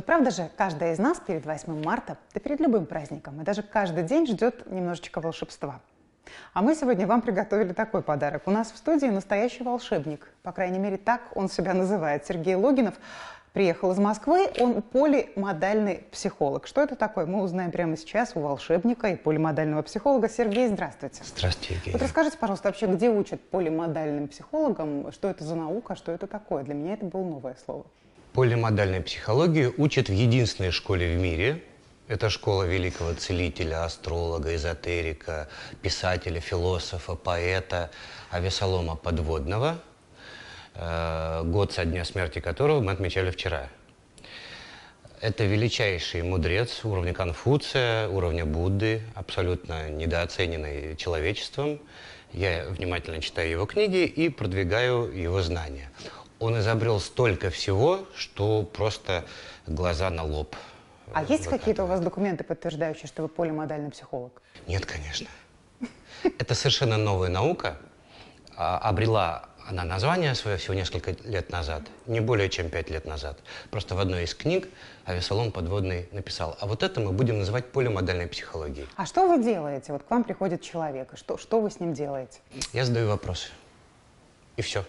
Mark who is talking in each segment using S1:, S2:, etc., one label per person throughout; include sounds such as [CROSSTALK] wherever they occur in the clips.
S1: Вот правда же, каждая из нас перед 8 марта, да перед любым праздником, и даже каждый день ждет немножечко волшебства. А мы сегодня вам приготовили такой подарок. У нас в студии настоящий волшебник. По крайней мере, так он себя называет. Сергей Логинов приехал из Москвы. Он полимодальный психолог. Что это такое, мы узнаем прямо сейчас у волшебника и полимодального психолога. Сергей, здравствуйте. Здравствуйте, Сергей. Вот расскажите, пожалуйста, вообще, где учат полимодальным психологам? Что это за наука, что это такое? Для меня это было новое слово.
S2: Полимодальной психологии учат в единственной школе в мире. Это школа великого целителя, астролога, эзотерика, писателя, философа, поэта Авесолома Подводного, э, год со дня смерти которого мы отмечали вчера. Это величайший мудрец уровня Конфуция, уровня Будды, абсолютно недооцененный человечеством. Я внимательно читаю его книги и продвигаю его знания он изобрел столько всего, что просто глаза на лоб.
S1: А есть вот какие-то у вас документы, подтверждающие, что вы полимодальный психолог?
S2: Нет, конечно. [LAUGHS] Это совершенно новая наука. А, обрела она название свое всего несколько лет назад, не более чем пять лет назад. Просто в одной из книг авиасалон подводный написал, а вот это мы будем называть полимодальной психологией.
S1: А что вы делаете? Вот к вам приходит человек, что, что вы с ним делаете?
S2: Я задаю вопросы. И все.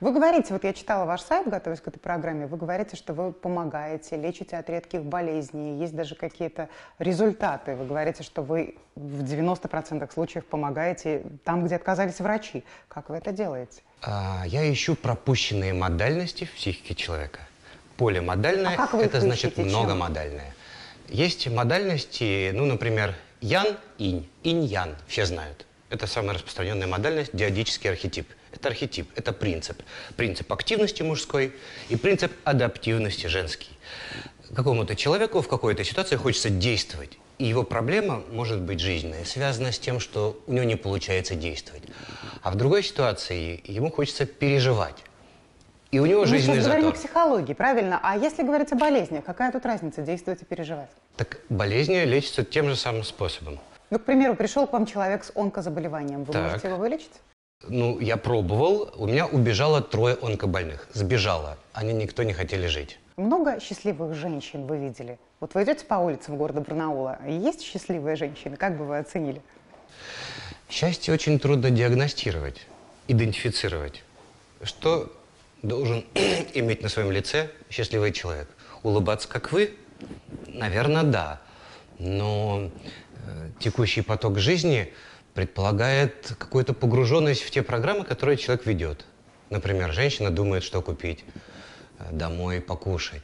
S1: Вы говорите, вот я читала ваш сайт, готовясь к этой программе, вы говорите, что вы помогаете, лечите от редких болезней, есть даже какие-то результаты. Вы говорите, что вы в 90% случаев помогаете там, где отказались врачи. Как вы это делаете? А,
S2: я ищу пропущенные модальности в психике человека. Полимодальное а – это значит ищете, многомодальное. Есть модальности, ну, например, ян-инь, инь-ян, все знают. Это самая распространенная модальность, диодический архетип – это архетип, это принцип. Принцип активности мужской и принцип адаптивности женский. Какому-то человеку в какой-то ситуации хочется действовать. И его проблема может быть жизненная, связана с тем, что у него не получается действовать. А в другой ситуации ему хочется переживать. И у него Мы жизненный сейчас затор. говорим о
S1: психологии, правильно? А если говорить о болезнях, какая тут разница действовать и переживать?
S2: Так болезни лечатся тем же самым способом.
S1: Ну, к примеру, пришел к вам человек с онкозаболеванием. Вы так. можете его вылечить?
S2: ну, я пробовал, у меня убежало трое онкобольных. Сбежало. Они никто не хотели жить.
S1: Много счастливых женщин вы видели? Вот вы идете по улицам города Барнаула, есть счастливые женщины? Как бы вы оценили?
S2: Счастье очень трудно диагностировать, идентифицировать. Что должен [CLEARS THROAT] иметь на своем лице счастливый человек? Улыбаться, как вы? Наверное, да. Но э, текущий поток жизни предполагает какую-то погруженность в те программы, которые человек ведет. Например, женщина думает, что купить э, домой, покушать.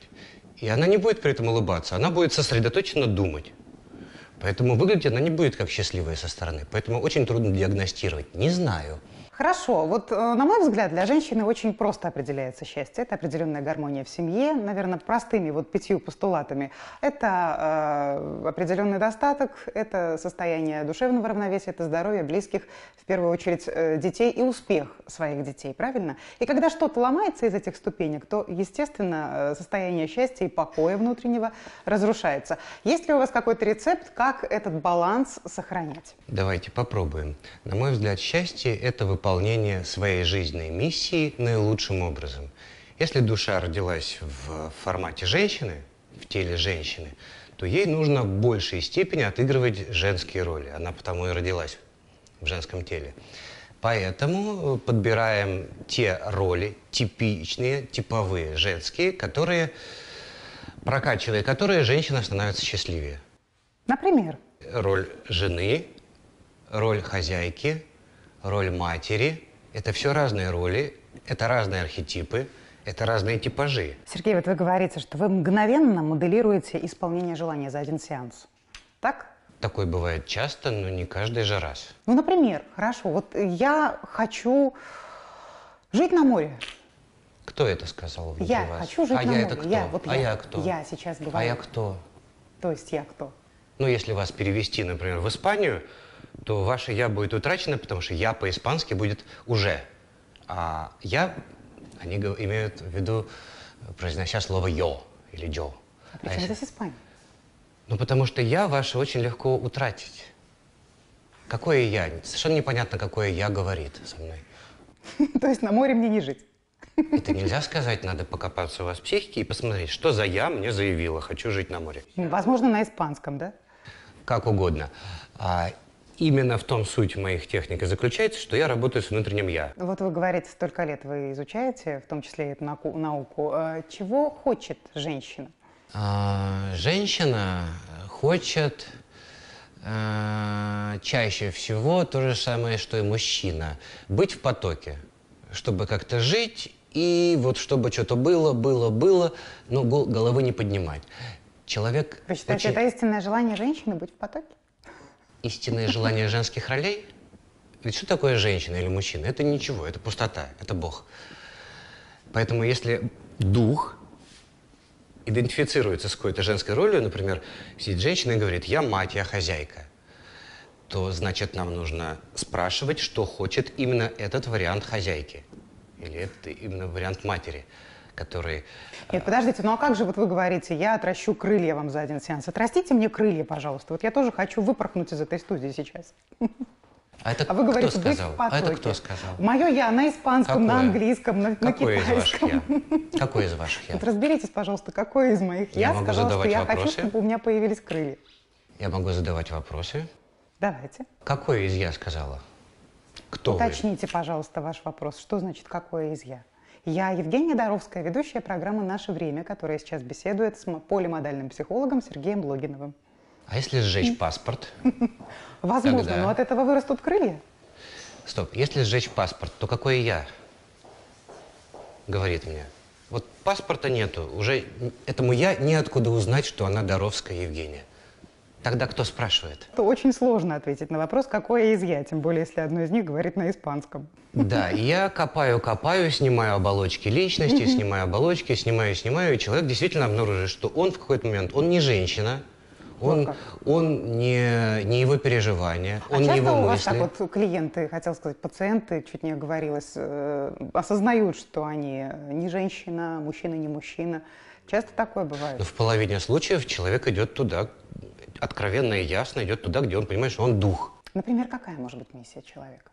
S2: И она не будет при этом улыбаться, она будет сосредоточенно думать. Поэтому выглядит она не будет как счастливая со стороны. Поэтому очень трудно диагностировать. Не знаю.
S1: Хорошо. Вот, э, на мой взгляд, для женщины очень просто определяется счастье. Это определенная гармония в семье, наверное, простыми вот пятью постулатами. Это э, определенный достаток, это состояние душевного равновесия, это здоровье близких, в первую очередь, э, детей и успех своих детей, правильно? И когда что-то ломается из этих ступенек, то, естественно, э, состояние счастья и покоя внутреннего разрушается. Есть ли у вас какой-то рецепт, как этот баланс сохранять?
S2: Давайте попробуем. На мой взгляд, счастье – это выполнение исполнение своей жизненной миссии наилучшим образом. Если душа родилась в формате женщины, в теле женщины, то ей нужно в большей степени отыгрывать женские роли. Она потому и родилась в женском теле. Поэтому э, подбираем те роли, типичные, типовые, женские, которые, прокачивая которые, женщина становится счастливее. Например? Роль жены, роль хозяйки, роль матери. Это все разные роли, это разные архетипы, это разные типажи.
S1: Сергей, вот вы говорите, что вы мгновенно моделируете исполнение желания за один сеанс. Так?
S2: Такое бывает часто, но не каждый же раз.
S1: Ну, например, хорошо, вот я хочу жить на море.
S2: Кто это сказал? Я вас? хочу жить а на я море. Это кто? Я, вот а я, я кто? Я
S1: сейчас говорю. А я кто? То есть я кто?
S2: Ну, если вас перевести, например, в Испанию, то ваше «я» будет утрачено, потому что «я» по-испански будет «уже». А «я» они имеют в виду, произнося слово «йо» или «джо». А при чем а здесь Испания? Ну, потому что «я» ваше очень легко утратить. Какое «я»? Совершенно непонятно, какое «я» говорит со мной.
S1: [LAUGHS] То есть на море мне не жить? [LAUGHS]
S2: Это нельзя сказать, надо покопаться у вас в психике и посмотреть, что за «я» мне заявила, хочу жить на море.
S1: Возможно, на испанском, да?
S2: Как угодно. А именно в том суть моих техник и заключается, что я работаю с внутренним «я».
S1: Вот вы говорите, столько лет вы изучаете, в том числе эту науку. Э, чего хочет женщина?
S2: А, женщина хочет а, чаще всего то же самое, что и мужчина. Быть в потоке, чтобы как-то жить и вот чтобы что-то было, было, было, но головы не поднимать. Человек... Вы считаете, очень... это
S1: истинное желание женщины быть в потоке?
S2: истинное желание женских ролей. Ведь что такое женщина или мужчина? Это ничего, это пустота, это Бог. Поэтому если дух идентифицируется с какой-то женской ролью, например, сидит женщина и говорит, я мать, я хозяйка, то значит нам нужно спрашивать, что хочет именно этот вариант хозяйки или это именно вариант матери которые...
S1: Э, Нет, подождите, ну а как же вот вы говорите, я отращу крылья вам за один сеанс. Отрастите мне крылья, пожалуйста. Вот я тоже хочу выпорхнуть из этой студии сейчас.
S2: А, это а вы говорите, а кто сказал? А это кто сказал?
S1: Мое я на испанском, какое? на английском, на, какое на китайском. Из
S2: ваших я? Какое из ваших
S1: я? Вот разберитесь, пожалуйста, какое из моих я, я могу сказала, задавать вопросы. я хочу, чтобы у меня появились крылья.
S2: Я могу задавать вопросы. Давайте. Какое из я сказала?
S1: Кто Уточните, вы? пожалуйста, ваш вопрос. Что значит какое из я? Я Евгения Доровская, ведущая программы «Наше время», которая сейчас беседует с полимодальным психологом Сергеем Блогиновым.
S2: А если сжечь паспорт? [LAUGHS]
S1: Возможно, но от этого вырастут крылья.
S2: Стоп, если сжечь паспорт, то какой я? Говорит мне. Вот паспорта нету, уже этому я неоткуда узнать, что она Доровская Евгения. Тогда кто спрашивает?
S1: Это очень сложно ответить на вопрос, какое из я, тем более, если одно из них говорит на испанском.
S2: Да, я копаю, копаю, снимаю оболочки личности, снимаю оболочки, снимаю, снимаю, и человек действительно обнаружит, что он в какой-то момент, он не женщина, он, он не, не его переживания, а он часто не его мысли. у вас так
S1: вот клиенты, хотел сказать, пациенты, чуть не оговорилась, э, осознают, что они э, не женщина, мужчина не мужчина. Часто такое бывает. Но ну, в
S2: половине случаев человек идет туда, откровенно и ясно идет туда, где он понимает, что он дух.
S1: Например, какая может быть миссия человека?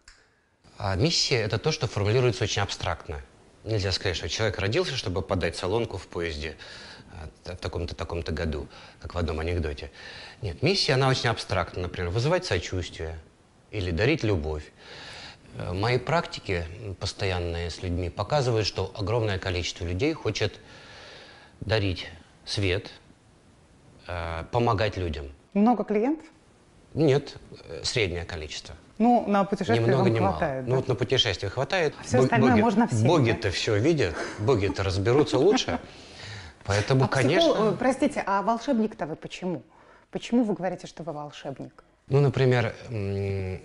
S2: А миссия – это то, что формулируется очень абстрактно. Нельзя сказать, что человек родился, чтобы подать салонку в поезде а, в таком-то, таком-то году, как в одном анекдоте. Нет, миссия, она очень абстрактна. Например, вызывать сочувствие или дарить любовь. Э, мои практики постоянные с людьми показывают, что огромное количество людей хочет дарить свет, э, помогать людям.
S1: Много клиентов?
S2: Нет, э, среднее количество.
S1: Ну, на путешествие вам немало. хватает. Ну, да? Ну, вот
S2: на путешествие хватает. А все остальное боги, можно всем. Боги-то да? все видят, боги-то разберутся лучше. Поэтому, а конечно... Психолог,
S1: э, простите, а волшебник-то вы почему? Почему вы говорите, что вы волшебник?
S2: Ну, например,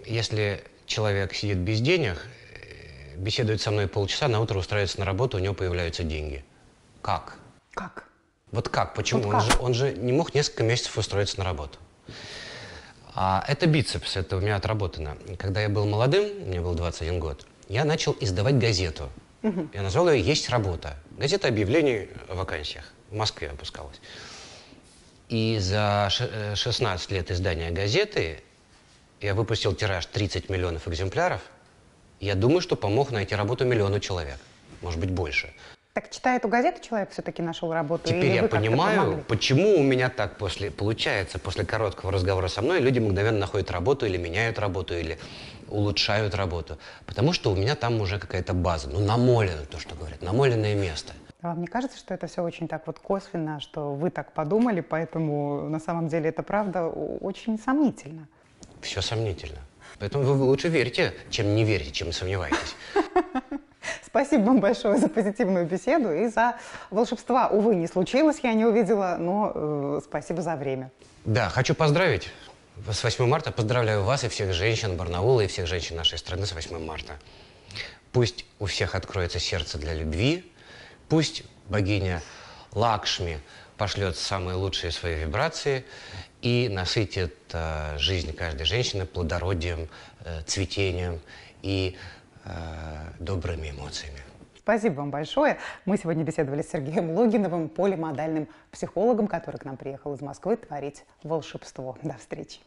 S2: если человек сидит без денег, э, беседует со мной полчаса, на утро устраивается на работу, у него появляются деньги. Как? Как? Вот как? Почему? Вот как? Он, же, он же не мог несколько месяцев устроиться на работу. А это бицепс, это у меня отработано. Когда я был молодым, мне был 21 год, я начал издавать газету. Я назвал ее «Есть работа». Газета объявлений о вакансиях. В Москве опускалась. И за 16 э, лет издания газеты я выпустил тираж 30 миллионов экземпляров. Я думаю, что помог найти работу миллиону человек. Может быть, больше.
S1: Так читая эту газету, человек все-таки нашел работу? Теперь я понимаю,
S2: почему у меня так после получается. После короткого разговора со мной люди мгновенно находят работу или меняют работу, или улучшают работу. Потому что у меня там уже какая-то база. Ну, намолено то, что говорят, намоленное место.
S1: А вам не кажется, что это все очень так вот косвенно, что вы так подумали, поэтому на самом деле это правда очень сомнительно?
S2: Все сомнительно. Поэтому вы лучше верьте, чем не верьте, чем сомневаетесь. [LAUGHS]
S1: Спасибо вам большое за позитивную беседу и за волшебства. Увы, не случилось, я не увидела, но э, спасибо за время.
S2: Да, хочу поздравить с 8 марта. Поздравляю вас и всех женщин Барнаула и всех женщин нашей страны с 8 марта. Пусть у всех откроется сердце для любви, пусть богиня Лакшми пошлет самые лучшие свои вибрации и насытит э, жизнь каждой женщины плодородием, э, цветением и Э, добрыми эмоциями.
S1: Спасибо вам большое. Мы сегодня беседовали с Сергеем Логиновым, полимодальным психологом, который к нам приехал из Москвы творить волшебство. До встречи.